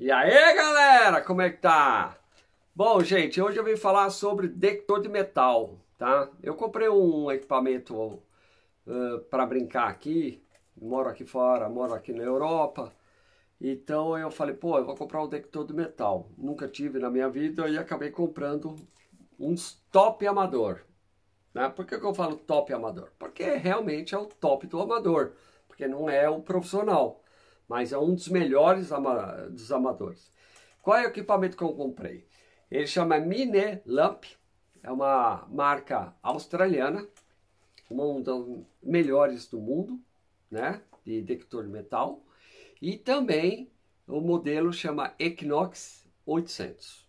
E aí galera, como é que tá? Bom gente, hoje eu vim falar sobre detector de metal, tá? Eu comprei um equipamento uh, para brincar aqui, moro aqui fora, moro aqui na Europa, então eu falei, pô, eu vou comprar um detector de metal, nunca tive na minha vida e acabei comprando um top amador, né? Por que, que eu falo top amador? Porque realmente é o top do amador, porque não é o profissional mas é um dos melhores ama dos amadores. Qual é o equipamento que eu comprei? Ele chama Mine Lamp, é uma marca australiana, uma das melhores do mundo, né? De detector de metal. E também o modelo chama Equinox 800.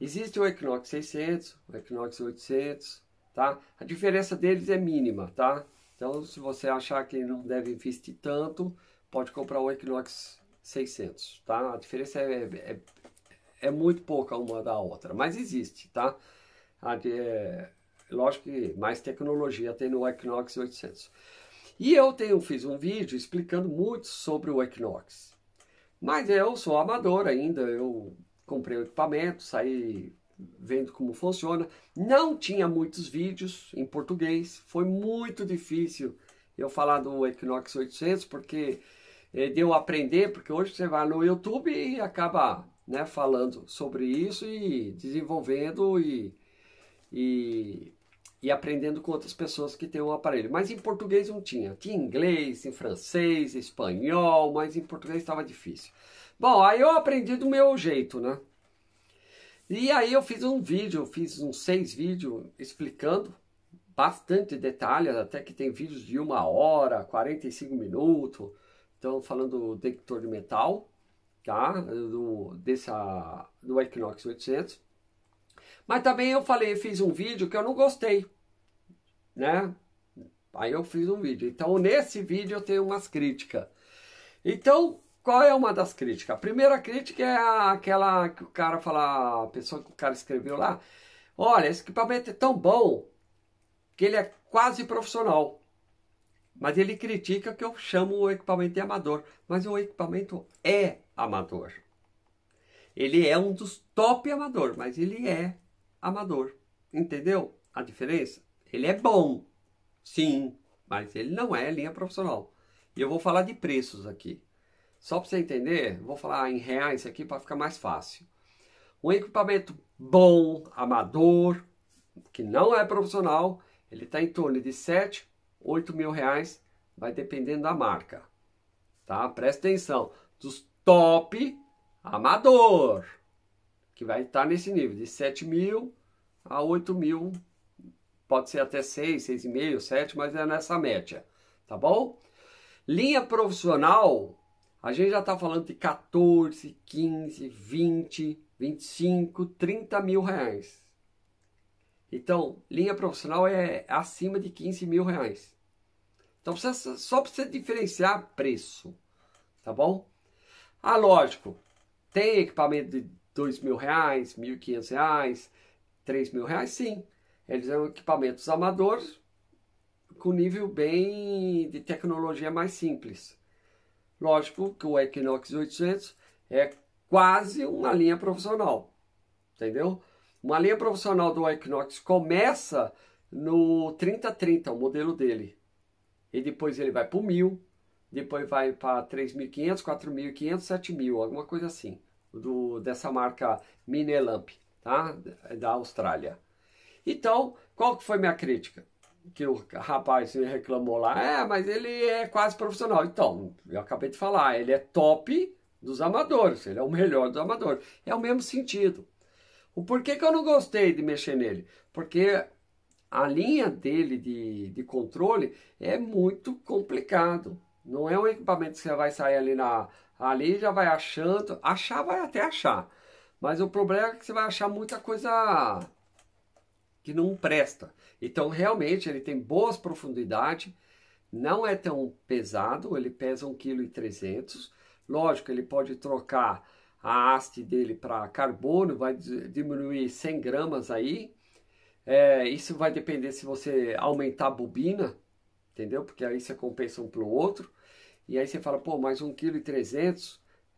Existe o Equinox 600, o Equinox 800, tá? A diferença deles é mínima, tá? Então, se você achar que não deve investir tanto, pode comprar o Equinox 600, tá? A diferença é, é, é muito pouca uma da outra, mas existe, tá? A de, é, lógico que mais tecnologia tem no Equinox 800. E eu tenho, fiz um vídeo explicando muito sobre o Equinox. Mas eu sou amador ainda, eu comprei o equipamento, saí vendo como funciona. Não tinha muitos vídeos em português, foi muito difícil eu falar do Equinox 800, porque é, de eu aprender, porque hoje você vai no YouTube e acaba né, falando sobre isso e desenvolvendo e, e, e, aprendendo com outras pessoas que têm um aparelho. Mas em português não tinha. Tinha inglês, em francês, espanhol, mas em português estava difícil. Bom, aí eu aprendi do meu jeito, né? E aí eu fiz um vídeo, fiz uns seis vídeos explicando bastante detalhes, até que tem vídeos de uma hora, 45 minutos, então, falando do detector de metal, tá? Do, dessa, do Equinox 800. Mas também eu falei, fiz um vídeo que eu não gostei, né? Aí eu fiz um vídeo. Então, nesse vídeo eu tenho umas críticas. Então, qual é uma das críticas? A primeira crítica é aquela que o cara fala, a pessoa que o cara escreveu lá, olha, esse equipamento é tão bom que ele é quase profissional. Mas ele critica que eu chamo o equipamento de amador, mas o equipamento é amador. Ele é um dos top amador, mas ele é amador. Entendeu a diferença? Ele é bom, sim, mas ele não é linha profissional. E eu vou falar de preços aqui. Só para você entender, vou falar em reais aqui para ficar mais fácil. Um equipamento bom, amador, que não é profissional, ele está em torno de 7 8 mil reais, vai dependendo da marca, tá? Presta atenção, dos top amador, que vai estar tá nesse nível, de 7 mil a 8 mil, pode ser até 6, 6,5, 7, mas é nessa média, tá bom? Linha profissional, a gente já está falando de 14, 15, 20, 25, 30 mil reais. Então, linha profissional é acima de 15 mil reais. Então, precisa, só precisa diferenciar preço, tá bom? Ah, lógico, tem equipamento de 2 mil reais, 1.500 reais, 3 mil reais, sim. Eles são equipamentos amadores com nível bem de tecnologia mais simples. Lógico que o Equinox 800 é quase uma linha profissional, entendeu? Uma linha profissional do Equinox começa no 3030, o modelo dele. E depois ele vai para o 1000, depois vai para 3.500, 4.500, 7.000, alguma coisa assim, do, dessa marca Minelamp, tá? da Austrália. Então, qual que foi minha crítica? Que o rapaz me reclamou lá, é, mas ele é quase profissional. Então, eu acabei de falar, ele é top dos amadores, ele é o melhor dos amadores. É o mesmo sentido. O porquê que eu não gostei de mexer nele? Porque a linha dele de, de controle é muito complicado. Não é um equipamento que você vai sair ali na ali já vai achando, achar vai até achar. Mas o problema é que você vai achar muita coisa que não presta. Então realmente ele tem boas profundidades, não é tão pesado, ele pesa 1,3 kg. Lógico, ele pode trocar a haste dele para carbono, vai diminuir 100 gramas aí. É, isso vai depender se você aumentar a bobina, entendeu? Porque aí você compensa um para o outro. E aí você fala, pô, mais e kg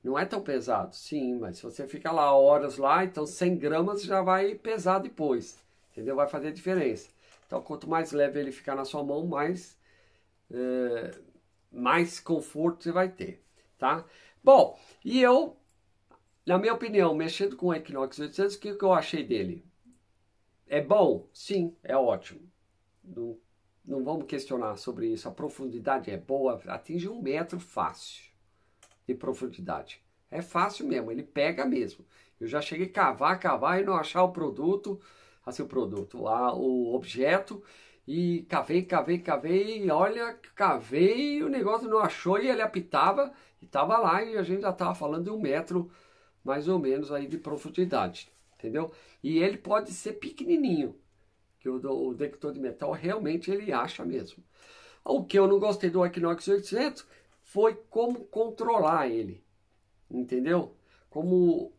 não é tão pesado. Sim, mas se você fica lá horas lá, então 100 gramas já vai pesar depois, entendeu? Vai fazer diferença. Então, quanto mais leve ele ficar na sua mão, mais, é, mais conforto você vai ter, tá? Bom, e eu na minha opinião, mexendo com o Equinox 800, o que, que eu achei dele? É bom? Sim, é ótimo. Não, não vamos questionar sobre isso. A profundidade é boa, atinge um metro fácil de profundidade. É fácil mesmo, ele pega mesmo. Eu já cheguei a cavar, cavar e não achar o produto, assim, o produto, a, o objeto, e cavei, cavei, cavei, e olha, cavei, e o negócio não achou e ele apitava, e tava lá, e a gente já tava falando de um metro mais ou menos aí de profundidade, entendeu? E ele pode ser pequenininho, que o, o detector de metal realmente ele acha mesmo. O que eu não gostei do Equinox 800 foi como controlar ele, entendeu? Como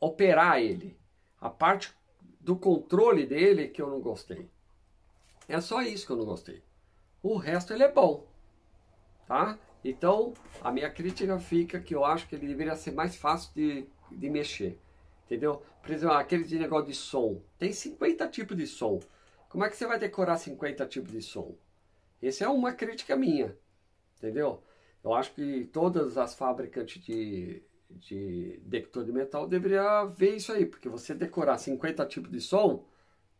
operar ele. A parte do controle dele que eu não gostei. É só isso que eu não gostei. O resto ele é bom, tá? Então, a minha crítica fica que eu acho que ele deveria ser mais fácil de de mexer. Entendeu? Por exemplo, aquele de negócio de som. Tem 50 tipos de som. Como é que você vai decorar 50 tipos de som? Essa é uma crítica minha. Entendeu? Eu acho que todas as fábricas de, de detector de metal deveriam ver isso aí, porque você decorar 50 tipos de som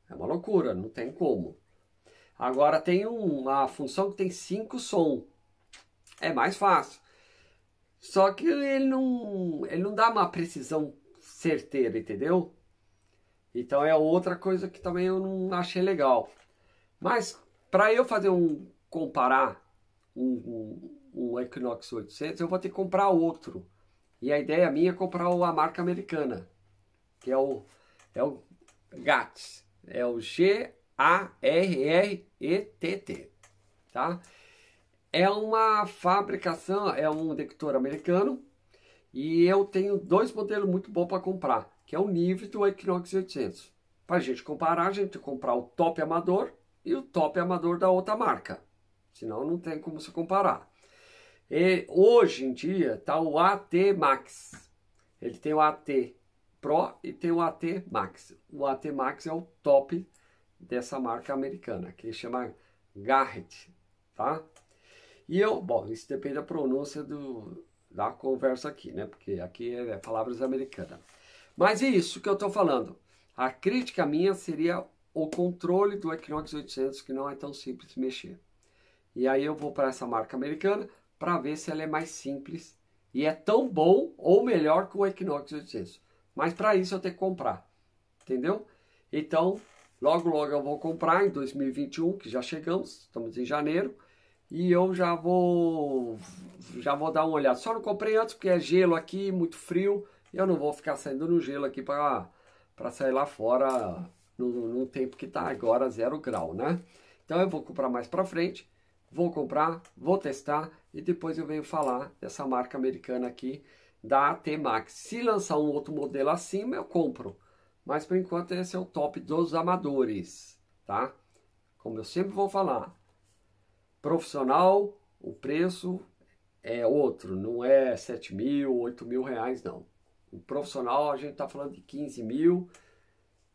é uma loucura, não tem como. Agora tem uma função que tem cinco som. É mais fácil. Só que ele não, ele não dá uma precisão certeira, entendeu? Então é outra coisa que também eu não achei legal. Mas para eu fazer um comparar um, um, um, Equinox 800, eu vou ter que comprar outro. E a ideia minha é comprar a marca americana, que é o é o GATT, é o G A R R E T T, tá? é uma fabricação, é um detector americano e eu tenho dois modelos muito bons para comprar, que é o Nive o Equinox 800. Para a gente comparar, a gente tem que comprar o top amador e o top amador da outra marca, senão não tem como se comparar. E hoje em dia está o AT Max, ele tem o AT Pro e tem o AT Max. O AT Max é o top dessa marca americana, que chama Garrett, tá? E eu, bom, isso depende da pronúncia do, da conversa aqui, né? Porque aqui é, é palavras americanas. Mas é isso que eu estou falando. A crítica minha seria o controle do Equinox 800, que não é tão simples de mexer. E aí eu vou para essa marca americana para ver se ela é mais simples e é tão bom ou melhor que o Equinox 800. Mas para isso eu tenho que comprar, entendeu? Então, logo logo eu vou comprar em 2021, que já chegamos, estamos em janeiro. E eu já vou já vou dar uma olhada. Só não comprei antes porque é gelo aqui, muito frio. E eu não vou ficar saindo no gelo aqui para sair lá fora no, no tempo que está agora zero grau, né? Então eu vou comprar mais para frente. Vou comprar, vou testar e depois eu venho falar dessa marca americana aqui da T-Max. Se lançar um outro modelo acima, eu compro. Mas por enquanto esse é o top dos amadores, tá? Como eu sempre vou falar, Profissional, o preço é outro, não é 7 mil, 8 mil reais, não. O profissional a gente está falando de 15 mil,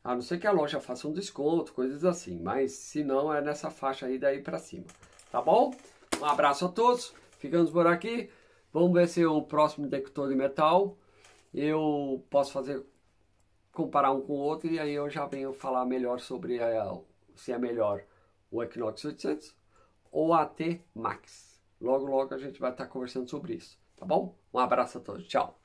a não ser que a loja faça um desconto, coisas assim, mas se não é nessa faixa aí daí para cima, tá bom? Um abraço a todos, ficamos por aqui, vamos ver se o próximo detector de metal eu posso fazer, comparar um com o outro e aí eu já venho falar melhor sobre a, se é melhor o Equinox 800 OAT Max. Logo, logo a gente vai estar conversando sobre isso, tá bom? Um abraço a todos, tchau!